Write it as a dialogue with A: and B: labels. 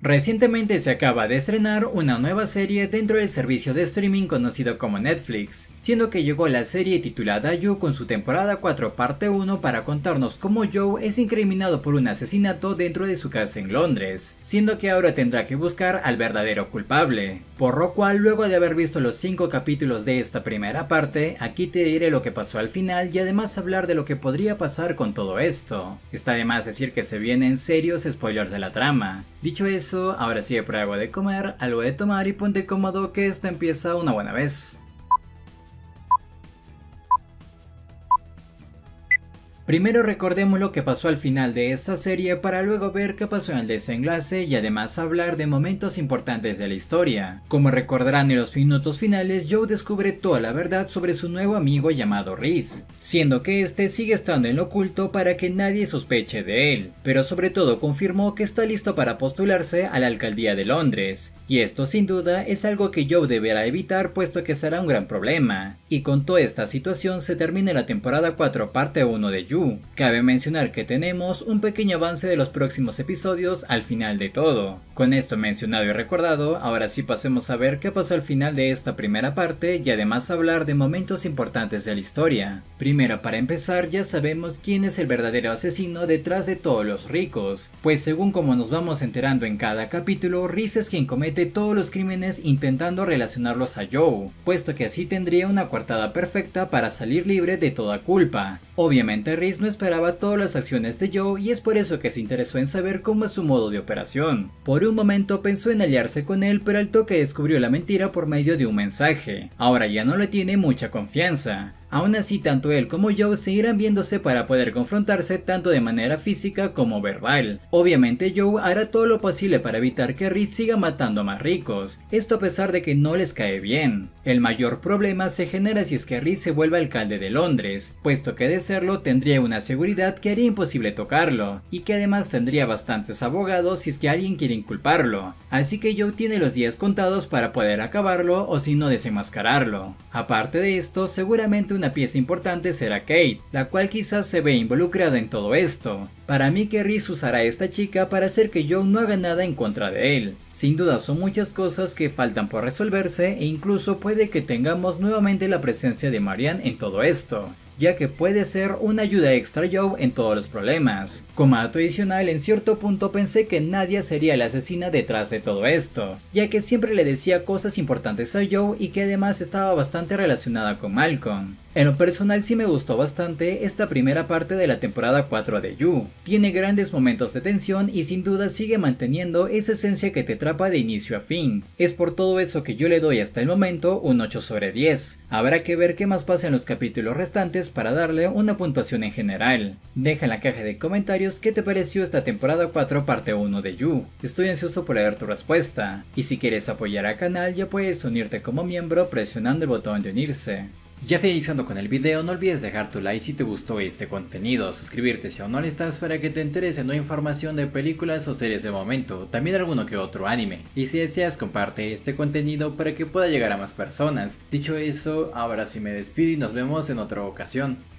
A: Recientemente se acaba de estrenar una nueva serie dentro del servicio de streaming conocido como Netflix, siendo que llegó la serie titulada You con su temporada 4 parte 1 para contarnos cómo Joe es incriminado por un asesinato dentro de su casa en Londres, siendo que ahora tendrá que buscar al verdadero culpable. Por lo cual, luego de haber visto los 5 capítulos de esta primera parte, aquí te diré lo que pasó al final y además hablar de lo que podría pasar con todo esto. Está de más decir que se vienen serios spoilers de la trama. Dicho eso, ahora sí, pruebo de comer, algo de tomar y ponte cómodo que esto empieza una buena vez. Primero recordemos lo que pasó al final de esta serie para luego ver qué pasó en el desenlace y además hablar de momentos importantes de la historia. Como recordarán en los minutos finales, Joe descubre toda la verdad sobre su nuevo amigo llamado Rhys... siendo que este sigue estando en lo oculto para que nadie sospeche de él, pero sobre todo confirmó que está listo para postularse a la alcaldía de Londres, y esto sin duda es algo que Joe deberá evitar puesto que será un gran problema. Y con toda esta situación se termina la temporada 4 parte 1 de Joe Cabe mencionar que tenemos un pequeño avance de los próximos episodios al final de todo. Con esto mencionado y recordado, ahora sí pasemos a ver qué pasó al final de esta primera parte y además hablar de momentos importantes de la historia. Primero, para empezar, ya sabemos quién es el verdadero asesino detrás de todos los ricos, pues según como nos vamos enterando en cada capítulo, Riz es quien comete todos los crímenes intentando relacionarlos a Joe, puesto que así tendría una coartada perfecta para salir libre de toda culpa. Obviamente Riz no esperaba todas las acciones de Joe y es por eso que se interesó en saber cómo es su modo de operación. Por un momento pensó en aliarse con él, pero al toque descubrió la mentira por medio de un mensaje. Ahora ya no le tiene mucha confianza. Aún así, tanto él como Joe seguirán viéndose para poder confrontarse tanto de manera física como verbal. Obviamente, Joe hará todo lo posible para evitar que Reed siga matando a más ricos, esto a pesar de que no les cae bien. El mayor problema se genera si es que Reed se vuelve alcalde de Londres, puesto que de serlo tendría una seguridad que haría imposible tocarlo, y que además tendría bastantes abogados si es que alguien quiere inculparlo. Así que Joe tiene los días contados para poder acabarlo o si no desenmascararlo. Aparte de esto, seguramente una pieza importante será Kate, la cual quizás se ve involucrada en todo esto. Para mí que usará a esta chica para hacer que Joe no haga nada en contra de él. Sin duda son muchas cosas que faltan por resolverse e incluso puede que tengamos nuevamente la presencia de Marianne en todo esto ya que puede ser una ayuda extra a Joe en todos los problemas. Como adicional, en cierto punto pensé que Nadia sería la asesina detrás de todo esto, ya que siempre le decía cosas importantes a Joe y que además estaba bastante relacionada con Malcolm. En lo personal sí me gustó bastante esta primera parte de la temporada 4 de Yu. Tiene grandes momentos de tensión y sin duda sigue manteniendo esa esencia que te trapa de inicio a fin. Es por todo eso que yo le doy hasta el momento un 8 sobre 10. Habrá que ver qué más pasa en los capítulos restantes para darle una puntuación en general. Deja en la caja de comentarios qué te pareció esta temporada 4 parte 1 de Yu. Estoy ansioso por leer tu respuesta. Y si quieres apoyar al canal ya puedes unirte como miembro presionando el botón de unirse. Ya finalizando con el video, no olvides dejar tu like si te gustó este contenido, suscribirte si aún no lo estás para que te enteres de nueva información de películas o series de momento, también alguno que otro anime, y si deseas comparte este contenido para que pueda llegar a más personas. Dicho eso, ahora sí me despido y nos vemos en otra ocasión.